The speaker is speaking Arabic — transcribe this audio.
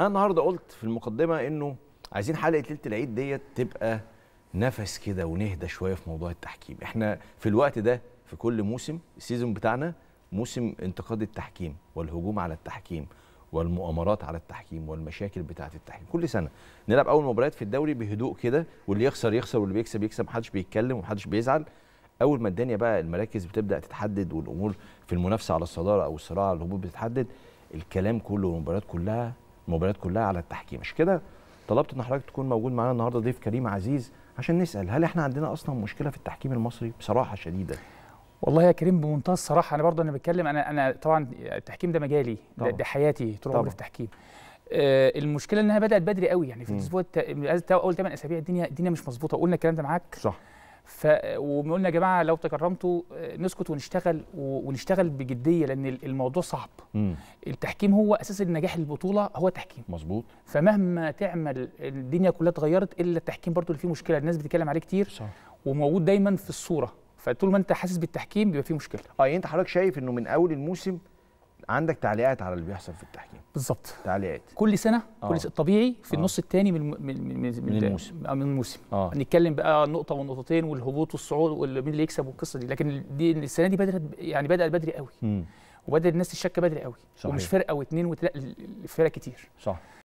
انا النهارده قلت في المقدمه انه عايزين حلقه ليله العيد ديت تبقى نفس كده ونهدى شويه في موضوع التحكيم احنا في الوقت ده في كل موسم السيزون بتاعنا موسم انتقاد التحكيم والهجوم على التحكيم والمؤامرات على التحكيم والمشاكل بتاعه التحكيم كل سنه نلعب اول مباريات في الدوري بهدوء كده واللي يخسر يخسر واللي بيكسب يكسب محدش بيتكلم ومحدش بيزعل اول ما الدنيا بقى المراكز بتبدا تتحدد والامور في المنافسه على الصداره او الصراع على الهبوط بتتحدد الكلام كله والمباريات كلها المباريات كلها على التحكيم عشان كده طلبت ان حضرتك تكون موجود معانا النهارده ضيف كريم عزيز عشان نسال هل احنا عندنا اصلا مشكله في التحكيم المصري بصراحه شديده والله يا كريم بمنتهى الصراحه انا برضه انا بتكلم انا انا طبعا التحكيم ده مجالي ده, ده حياتي طول عمري في التحكيم آه المشكله انها بدات بدري قوي يعني في الاسبوع اول 8 اسابيع الدنيا الدنيا مش مظبوطه قلنا الكلام ده معاك صح ف وقلنا يا جماعه لو تكرمتوا آه، نسكت ونشتغل ونشتغل بجديه لان الموضوع صعب مم. التحكيم هو اساس النجاح البطوله هو تحكيم مظبوط فمهما تعمل الدنيا كلها اتغيرت الا التحكيم برضو اللي فيه مشكله الناس بتتكلم عليه كتير صح. وموجود دايما في الصوره فطول ما انت حاسس بالتحكيم بيبقى فيه مشكله اه يعني انت حضرتك شايف انه من اول الموسم عندك تعليقات على اللي بيحصل في التحكيم بالظبط تعليقات كل سنه أوه. كل سنة طبيعي في آه. النص الثاني من من من, من الموسم آه، من الموسم آه. نتكلم بقى نقطه ونقطتين والهبوط والصعود ومين اللي يكسب والقصه دي لكن دي السنه دي بدات يعني بدات بدري قوي م. وبدات الناس تشك بدري قوي صحيح. ومش فرقه واثنين وثلاثه فرق كتير صح